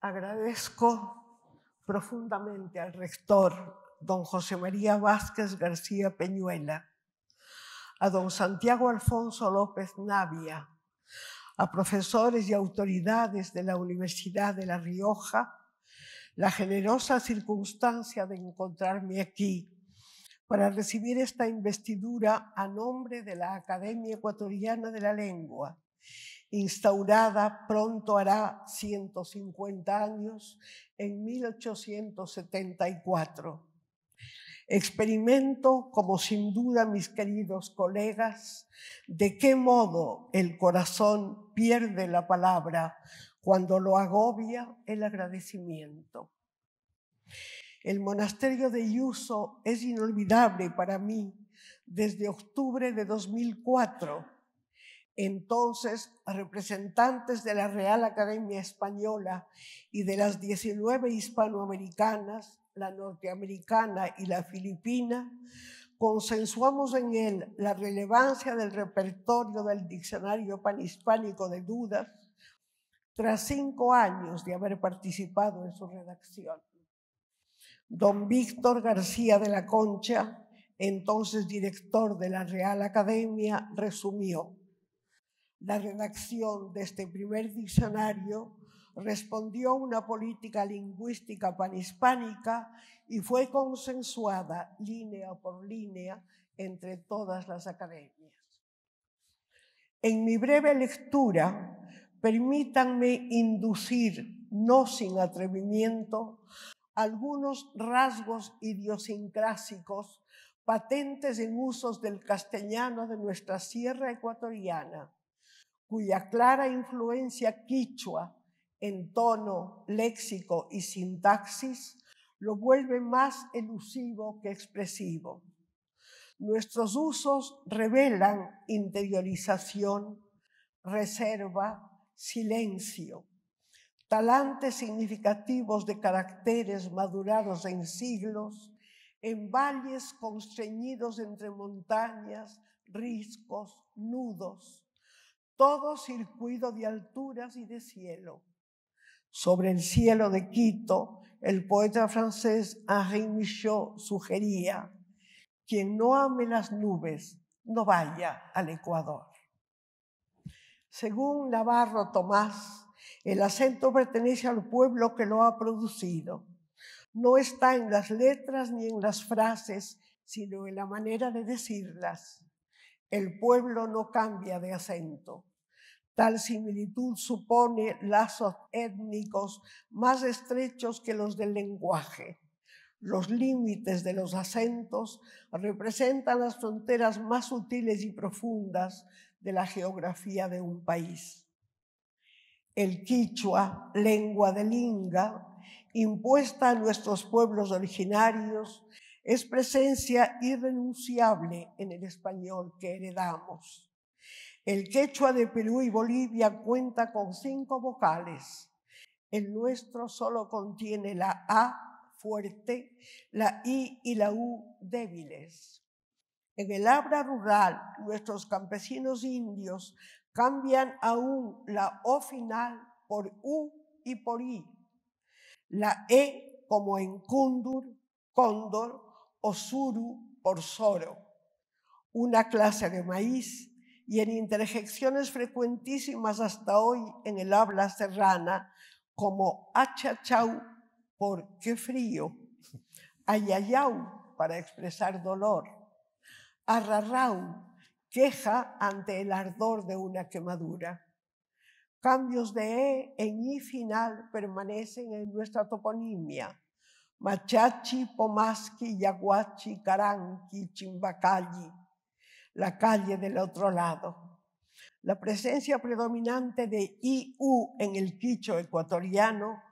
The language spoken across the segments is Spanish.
agradezco profundamente al rector, don José María Vázquez García Peñuela, a don Santiago Alfonso López Navia, a profesores y autoridades de la Universidad de La Rioja, la generosa circunstancia de encontrarme aquí para recibir esta investidura a nombre de la Academia Ecuatoriana de la Lengua instaurada pronto hará 150 años, en 1874. Experimento, como sin duda mis queridos colegas, de qué modo el corazón pierde la palabra cuando lo agobia el agradecimiento. El monasterio de Yuso es inolvidable para mí desde octubre de 2004 entonces representantes de la Real Academia Española y de las 19 hispanoamericanas, la norteamericana y la filipina, consensuamos en él la relevancia del repertorio del diccionario panhispánico de dudas tras cinco años de haber participado en su redacción. Don Víctor García de la Concha, entonces director de la Real Academia, resumió la redacción de este primer diccionario respondió a una política lingüística panhispánica y fue consensuada línea por línea entre todas las academias. En mi breve lectura, permítanme inducir, no sin atrevimiento, algunos rasgos idiosincrásicos patentes en usos del castellano de nuestra sierra ecuatoriana cuya clara influencia quichua en tono, léxico y sintaxis lo vuelve más elusivo que expresivo. Nuestros usos revelan interiorización, reserva, silencio, talantes significativos de caracteres madurados en siglos, en valles constreñidos entre montañas, riscos, nudos, todo circuito de alturas y de cielo. Sobre el cielo de Quito, el poeta francés Henri Michaud sugería, quien no ame las nubes, no vaya al Ecuador. Según Navarro Tomás, el acento pertenece al pueblo que lo ha producido. No está en las letras ni en las frases, sino en la manera de decirlas. El pueblo no cambia de acento. Tal similitud supone lazos étnicos más estrechos que los del lenguaje. Los límites de los acentos representan las fronteras más sutiles y profundas de la geografía de un país. El quichua, lengua del inga, impuesta a nuestros pueblos originarios, es presencia irrenunciable en el español que heredamos. El quechua de Perú y Bolivia cuenta con cinco vocales. El nuestro solo contiene la A fuerte, la I y la U débiles. En el habla rural, nuestros campesinos indios cambian aún la O final por U y por I. La E como en kundur cóndor o suru por soro. Una clase de maíz y en interjecciones frecuentísimas hasta hoy en el habla serrana, como achachau por qué frío, ayayau para expresar dolor, arrarrau, queja ante el ardor de una quemadura. Cambios de E en I final permanecen en nuestra toponimia. Machachi, Pomaski, Yaguachi, Caranqui, Chimbacalli la calle del otro lado. La presencia predominante de IU en el quicho ecuatoriano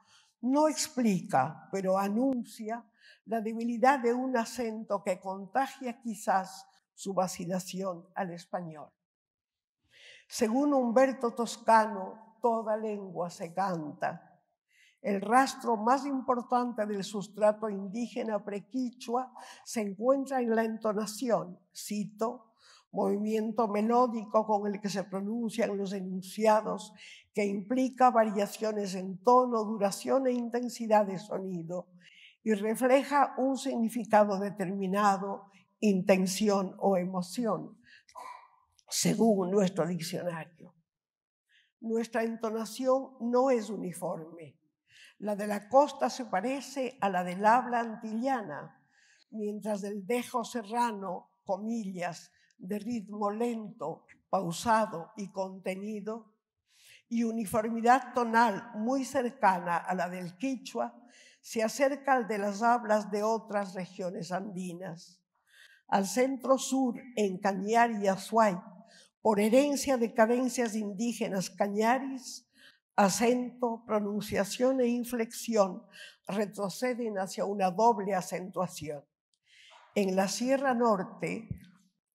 no explica, pero anuncia la debilidad de un acento que contagia quizás su vacilación al español. Según Humberto Toscano, toda lengua se canta. El rastro más importante del sustrato indígena prequichua se encuentra en la entonación, cito, movimiento melódico con el que se pronuncian los enunciados, que implica variaciones en tono, duración e intensidad de sonido, y refleja un significado determinado, intención o emoción, según nuestro diccionario. Nuestra entonación no es uniforme. La de la costa se parece a la del habla antillana, mientras del dejo serrano, comillas, de ritmo lento, pausado y contenido, y uniformidad tonal muy cercana a la del quichua, se acerca al de las hablas de otras regiones andinas. Al centro sur, en Cañar y Azuay, por herencia de cadencias indígenas cañaris, acento, pronunciación e inflexión retroceden hacia una doble acentuación. En la Sierra Norte,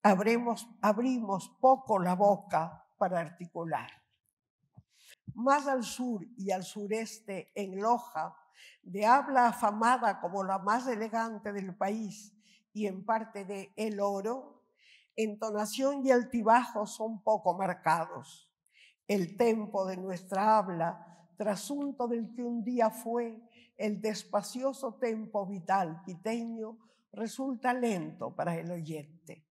abrimos poco la boca para articular. Más al sur y al sureste, en Loja, de habla afamada como la más elegante del país y en parte de El Oro, entonación y altibajo son poco marcados. El tempo de nuestra habla, trasunto del que un día fue el despacioso tempo vital quiteño, resulta lento para el oyente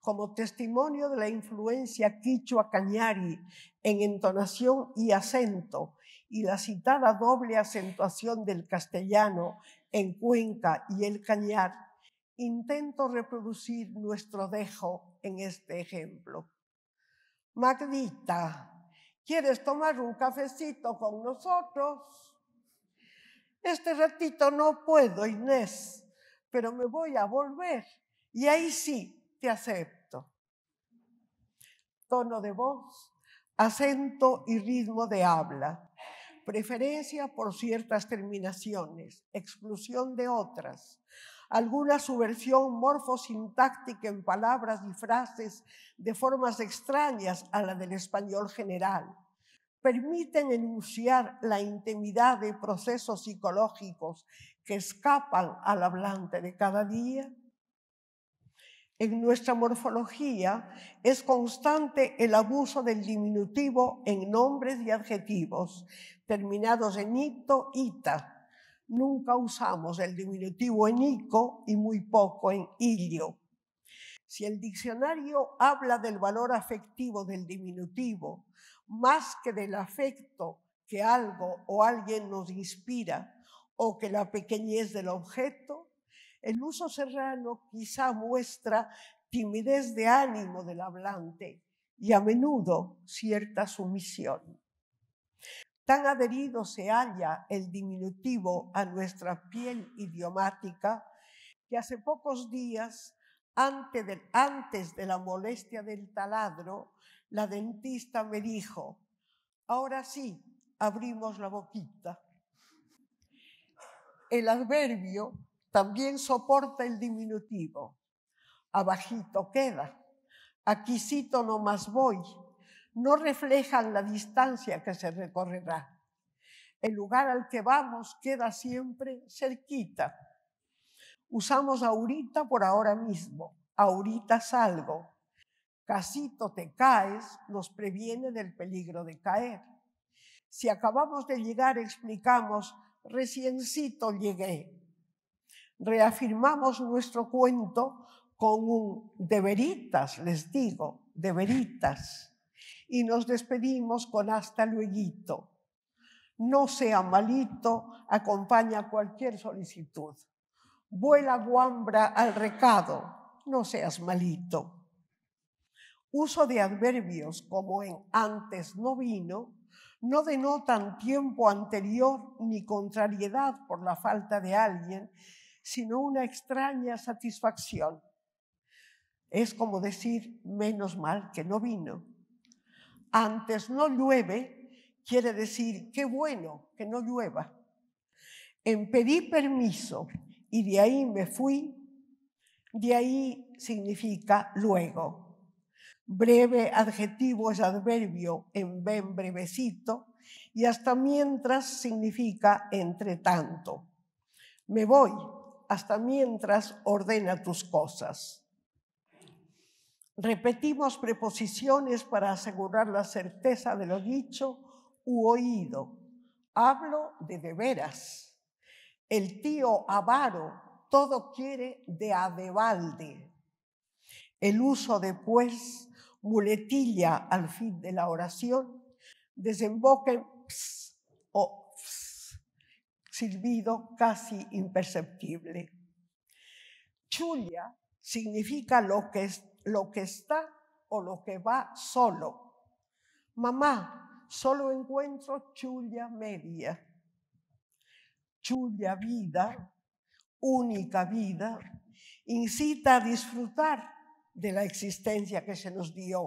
como testimonio de la influencia quichua cañari en entonación y acento y la citada doble acentuación del castellano en Cuenca y el cañar, intento reproducir nuestro dejo en este ejemplo. Magdita, ¿quieres tomar un cafecito con nosotros? Este ratito no puedo, Inés, pero me voy a volver. Y ahí sí, te acepto. Tono de voz, acento y ritmo de habla, preferencia por ciertas terminaciones, exclusión de otras, alguna subversión morfosintáctica en palabras y frases de formas extrañas a la del español general permiten enunciar la intimidad de procesos psicológicos que escapan al hablante de cada día? en nuestra morfología es constante el abuso del diminutivo en nombres y adjetivos terminados en ito, ita. Nunca usamos el diminutivo en ico y muy poco en ilio. Si el diccionario habla del valor afectivo del diminutivo más que del afecto que algo o alguien nos inspira o que la pequeñez del objeto, el uso serrano quizá muestra timidez de ánimo del hablante y a menudo cierta sumisión. Tan adherido se halla el diminutivo a nuestra piel idiomática que hace pocos días, antes de, la molestia del taladro, la dentista me dijo, ahora sí, abrimos la boquita. El adverbio también soporta el diminutivo. Abajito queda. Aquisito no más voy. No reflejan la distancia que se recorrerá. El lugar al que vamos queda siempre cerquita. Usamos ahorita por ahora mismo. Ahorita salgo. Casito te caes nos previene del peligro de caer. Si acabamos de llegar, explicamos, reciencito llegué reafirmamos nuestro cuento con un deberitas, les digo, deberitas, y nos despedimos con hasta luego. No sea malito, acompaña cualquier solicitud. Vuela guambra al recado, no seas malito. Uso de adverbios como en antes no vino no denotan tiempo anterior ni contrariedad por la falta de alguien, sino una extraña satisfacción. Es como decir, menos mal que no vino. Antes no llueve quiere decir, qué bueno que no llueva. En pedí permiso y de ahí me fui, de ahí significa luego. Breve adjetivo es adverbio en ven brevecito y hasta mientras significa entre Me voy, hasta mientras ordena tus cosas. Repetimos preposiciones para asegurar la certeza de lo dicho u oído. Hablo de de veras. El tío avaro todo quiere de adebalde. El uso de pues, muletilla al fin de la oración, desemboca en ps o silbido casi imperceptible. Chulia significa lo que, es, lo que está o lo que va solo. Mamá, solo encuentro chulia media. Chulia vida, única vida, incita a disfrutar de la existencia que se nos dio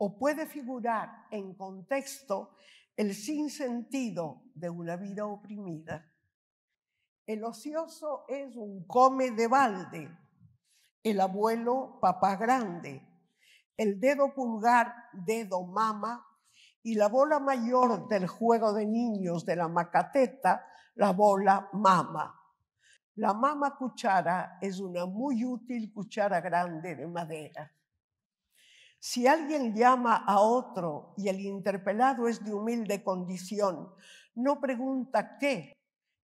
o puede figurar en contexto el sinsentido de una vida oprimida. El ocioso es un come de balde, el abuelo papá grande, el dedo pulgar dedo mama y la bola mayor del juego de niños de la macateta, la bola mama. La mama cuchara es una muy útil cuchara grande de madera. Si alguien llama a otro y el interpelado es de humilde condición, no pregunta qué,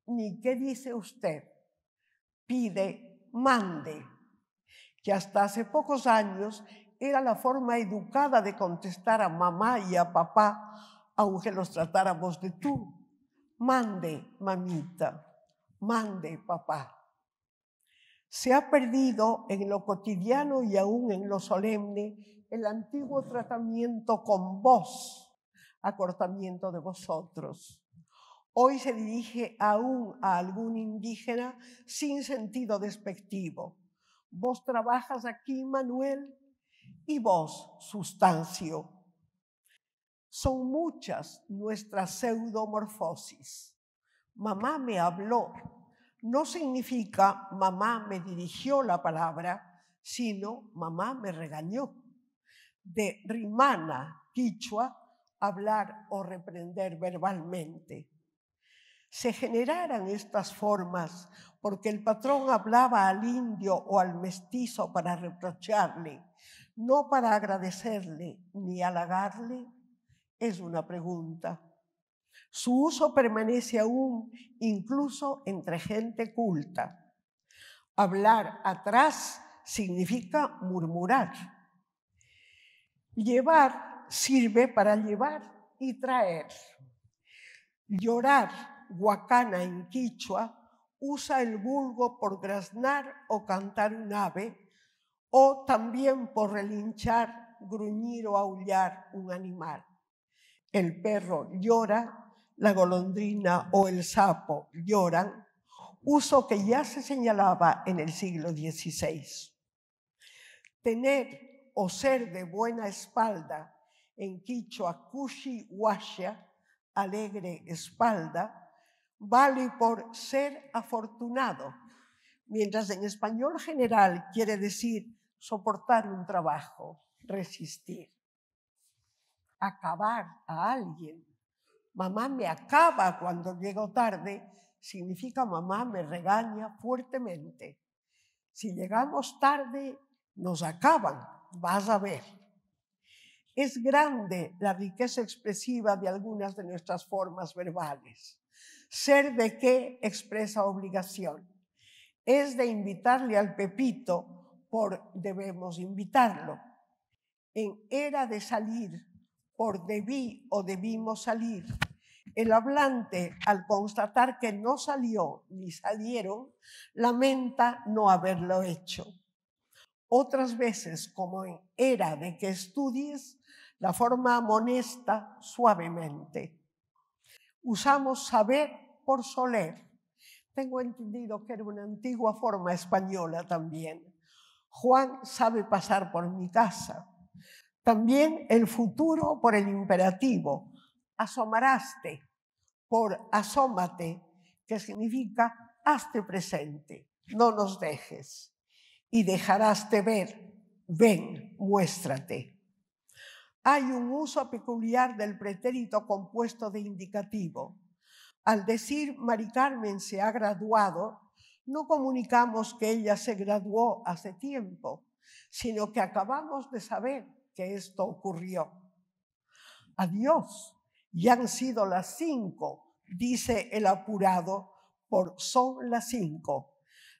ni qué dice usted. Pide, mande, que hasta hace pocos años era la forma educada de contestar a mamá y a papá, aunque los tratáramos de tú. Mande, mamita, mande, papá. Se ha perdido en lo cotidiano y aún en lo solemne el antiguo tratamiento con vos, acortamiento de vosotros. Hoy se dirige aún a algún indígena sin sentido despectivo. Vos trabajas aquí, Manuel, y vos, sustancio. Son muchas nuestras pseudomorfosis. Mamá me habló no significa mamá me dirigió la palabra, sino mamá me regañó de rimana quichua, hablar o reprender verbalmente. Se generaran estas formas porque el patrón hablaba al indio o al mestizo para reprocharle, no para agradecerle ni halagarle, es una pregunta. Su uso permanece aún incluso entre gente culta. Hablar atrás significa murmurar Llevar sirve para llevar y traer. Llorar, Guacana en quichua, usa el vulgo por graznar o cantar un ave, o también por relinchar, gruñir o aullar un animal. El perro llora, la golondrina o el sapo lloran, uso que ya se señalaba en el siglo XVI. Tener o ser de buena espalda, en quichua cushi, washa, alegre espalda, vale por ser afortunado, mientras en español general quiere decir soportar un trabajo, resistir, acabar a alguien. Mamá me acaba cuando llego tarde, significa mamá me regaña fuertemente. Si llegamos tarde, nos acaban, vas a ver. Es grande la riqueza expresiva de algunas de nuestras formas verbales. Ser de qué expresa obligación. Es de invitarle al Pepito por debemos invitarlo. En era de salir, por debí o debimos salir. El hablante, al constatar que no salió ni salieron, lamenta no haberlo hecho otras veces, como era de que estudies, la forma amonesta suavemente. Usamos saber por soler. Tengo entendido que era una antigua forma española también. Juan sabe pasar por mi casa. También el futuro por el imperativo. Asomaraste por asómate, que significa hazte presente, no nos dejes y dejarás de ver. Ven, muéstrate. Hay un uso peculiar del pretérito compuesto de indicativo. Al decir Mari Carmen se ha graduado, no comunicamos que ella se graduó hace tiempo, sino que acabamos de saber que esto ocurrió. Adiós, ya han sido las cinco, dice el apurado, por son las cinco.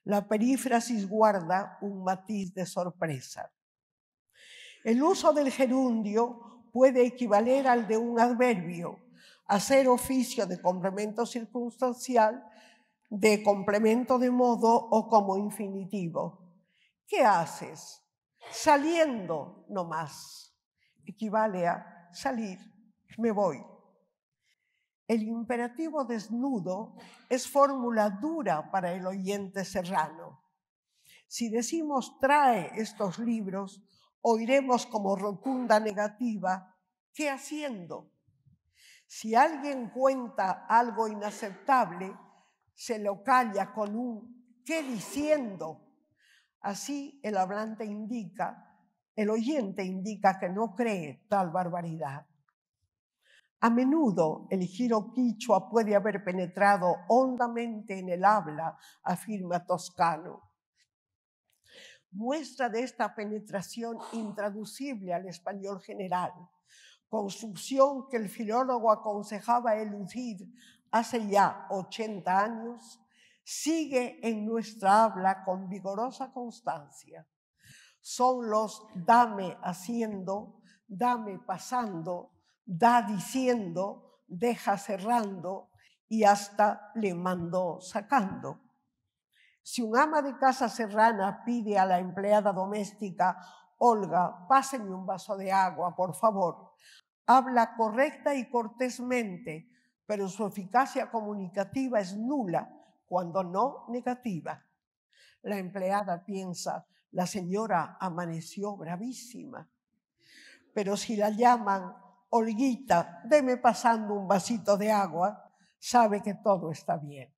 La perífrasis guarda un matiz de sorpresa. El uso del gerundio puede equivaler al de un adverbio, hacer oficio de complemento circunstancial, de complemento de modo o como infinitivo. ¿Qué haces? Saliendo nomás. Equivale a salir, me voy. El imperativo desnudo es fórmula dura para el oyente serrano. Si decimos trae estos libros, oiremos como rotunda negativa, ¿qué haciendo? Si alguien cuenta algo inaceptable, se lo calla con un ¿qué diciendo? Así el hablante indica, el oyente indica que no cree tal barbaridad. A menudo el giro quichua puede haber penetrado hondamente en el habla, afirma Toscano. Muestra de esta penetración intraducible al español general, construcción que el filólogo aconsejaba eludir hace ya 80 años, sigue en nuestra habla con vigorosa constancia. Son los dame haciendo, dame pasando, da diciendo, deja cerrando y hasta le mandó sacando. Si un ama de casa serrana pide a la empleada doméstica, Olga, pásenme un vaso de agua, por favor, habla correcta y cortésmente, pero su eficacia comunicativa es nula, cuando no negativa. La empleada piensa, la señora amaneció bravísima. Pero si la llaman Olguita, deme pasando un vasito de agua, sabe que todo está bien.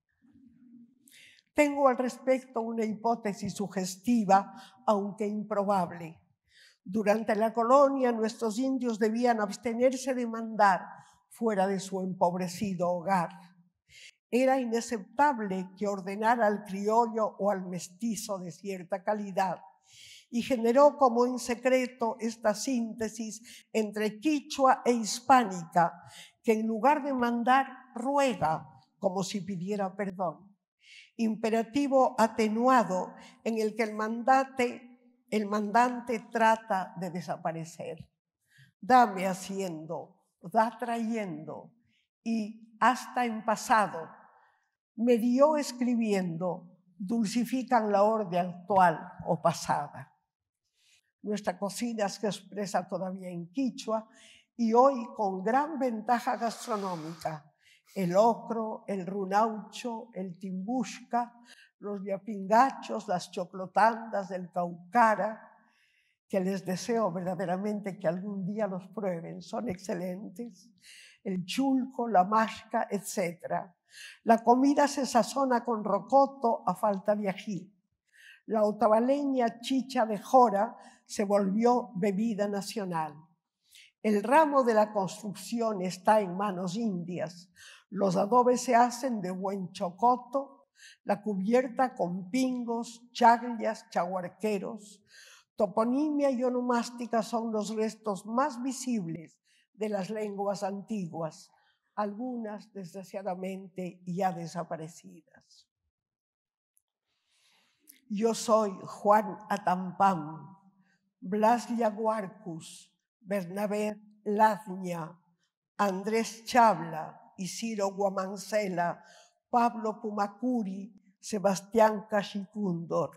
Tengo al respecto una hipótesis sugestiva, aunque improbable. Durante la colonia, nuestros indios debían abstenerse de mandar fuera de su empobrecido hogar. Era inaceptable que ordenara al criollo o al mestizo de cierta calidad y generó como en secreto esta síntesis entre quichua e hispánica, que en lugar de mandar ruega como si pidiera perdón. Imperativo atenuado en el que el mandante trata de desaparecer. Dame haciendo, da trayendo y hasta en pasado me dio escribiendo, dulcifican la orden actual o pasada. Nuestra cocina se expresa todavía en quichua y hoy con gran ventaja gastronómica. El ocro, el runaucho, el timbusca, los diapingachos las choclotandas del caucara, que les deseo verdaderamente que algún día los prueben, son excelentes. El chulco, la masca, etc. La comida se sazona con rocoto a falta de ají. La otavaleña chicha de jora se volvió bebida nacional. El ramo de la construcción está en manos indias. Los adobes se hacen de buen chocoto, la cubierta con pingos, chaglias, chaguarqueros. Toponimia y onomástica son los restos más visibles de las lenguas antiguas, algunas desgraciadamente ya desaparecidas. Yo soy Juan Atampam, Blas Guarcus, Bernabé Lazña, Andrés Chabla, Isiro Guamancela, Pablo Pumacuri, Sebastián Cachicúndor.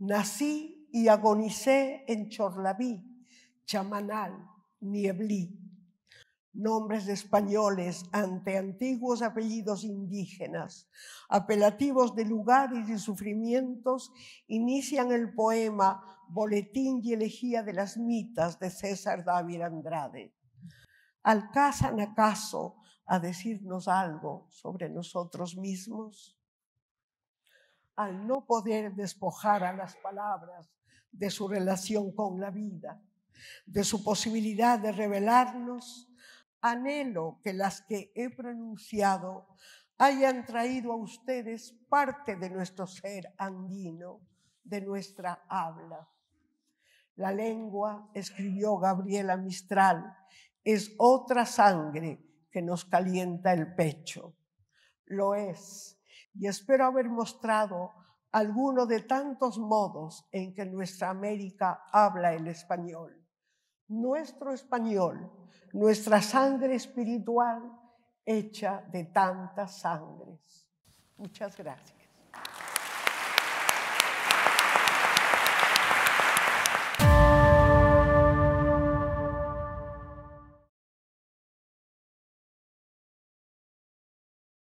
Nací y agonicé en Chorlaví, Chamanal, Nieblí, nombres de españoles ante antiguos apellidos indígenas, apelativos de lugares y sufrimientos, inician el poema Boletín y elegía de las mitas de César David Andrade. ¿Alcanzan acaso a decirnos algo sobre nosotros mismos? Al no poder despojar a las palabras de su relación con la vida, de su posibilidad de revelarnos, Anhelo que las que he pronunciado hayan traído a ustedes parte de nuestro ser andino, de nuestra habla. La lengua, escribió Gabriela Mistral, es otra sangre que nos calienta el pecho. Lo es, y espero haber mostrado alguno de tantos modos en que nuestra América habla el español nuestro español, nuestra sangre espiritual hecha de tantas sangres. Muchas gracias.